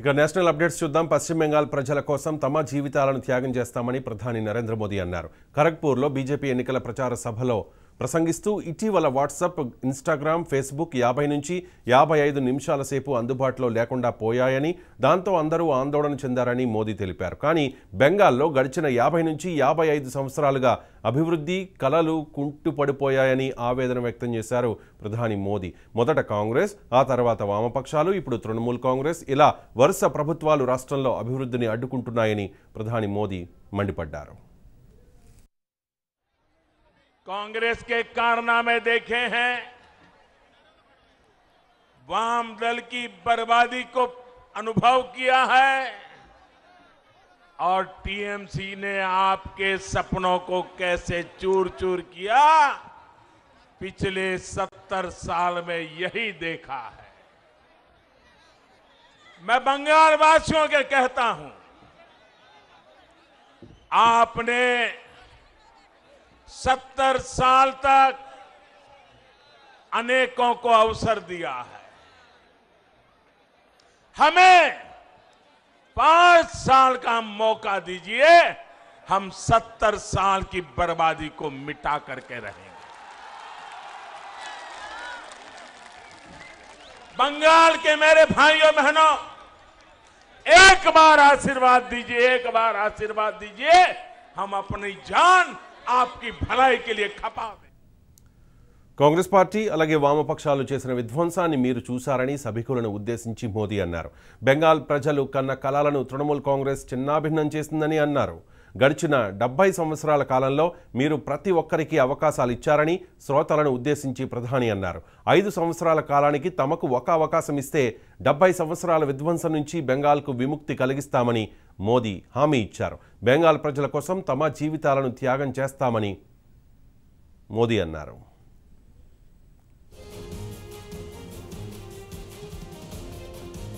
ఇక national updates చూద్దాం పశ్చిమ బెంగాల్ ప్రజల కోసం తమ జీవితాలను త్యాగం చేస్తామని ప్రధాని నరేంద్ర మోదీ అన్నారు ఖరగ్పూర్లో బీజేపీ ఎన్నికల ప్రచార సభలో ప్రసంగిస్తూ ఇటీవల వాట్సాప్ ఇన్స్టాగ్రామ్ ఫేస్బుక్ యాభై నుంచి యాభై ఐదు నిమిషాల సేపు అందుబాటులో లేకుండా పోయాయని దాంతో అందరూ ఆందోళన చెందారని మోదీ తెలిపారు కానీ బెంగాల్లో గడిచిన యాభై నుంచి యాభై ఐదు సంవత్సరాలుగా అభివృద్ధి కలలు కుంటుపడిపోయాయని ఆవేదన వ్యక్తం చేశారు ప్రధాని మోదీ మొదట కాంగ్రెస్ ఆ తర్వాత వామపక్షాలు ఇప్పుడు తృణమూల్ కాంగ్రెస్ ఇలా వరుస ప్రభుత్వాలు రాష్ట్రంలో అభివృద్ధిని అడ్డుకుంటున్నాయని ప్రధాని మోదీ మండిపడ్డారు कांग्रेस के कारनामे देखे हैं वाम दल की बर्बादी को अनुभव किया है और टीएमसी ने आपके सपनों को कैसे चूर चूर किया पिछले सत्तर साल में यही देखा है मैं बंगाल वासियों के कहता हूं आपने सत्तर साल तक अनेकों को अवसर दिया है हमें पांच साल का मौका दीजिए हम सत्तर साल की बर्बादी को मिटा करके रहेंगे बंगाल के मेरे भाइयों बहनों एक बार आशीर्वाद दीजिए एक बार आशीर्वाद दीजिए हम अपनी जान आपकी भलाई के लिए खपा కాంగ్రెస్ పార్టీ అలాగే వామపక్షాలు చేసిన విధ్వంసాన్ని మీరు చూశారని సభికులను ఉద్దేశించి మోదీ అన్నారు బెంగాల్ ప్రజలు కన్న కళాలను తృణమూల్ కాంగ్రెస్ చిన్నాభిన్నం చేసిందని అన్నారు గడిచిన డెబ్బై సంవత్సరాల కాలంలో మీరు ప్రతి ఒక్కరికి అవకాశాలు ఇచ్చారని శ్రోతలను ఉద్దేశించి ప్రధాని అన్నారు ఐదు సంవత్సరాల కాలానికి తమకు ఒక అవకాశం ఇస్తే డెబ్బై సంవత్సరాల విధ్వంసం నుంచి బెంగాల్కు విముక్తి కలిగిస్తామని మోదీ హామీ ఇచ్చారు బెంగాల్ ప్రజల కోసం తమ జీవితాలను త్యాగం చేస్తామని మోదీ అన్నారు